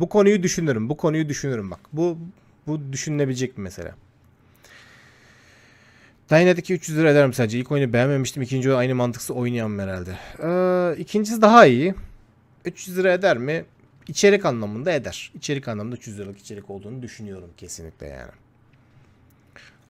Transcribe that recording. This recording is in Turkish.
Bu konuyu düşünürüm. Bu konuyu düşünürüm bak. Bu bu düşünülebilecek bir mesele. Dynet 2 300 lira ederim sadece. İlk oyunu beğenmemiştim. İkinci oyun aynı mantıksız oynayan herhalde. Ee, ikincisi daha iyi. 300 lira eder mi? İçerik anlamında eder. İçerik anlamında 300 liralık içerik olduğunu düşünüyorum kesinlikle yani.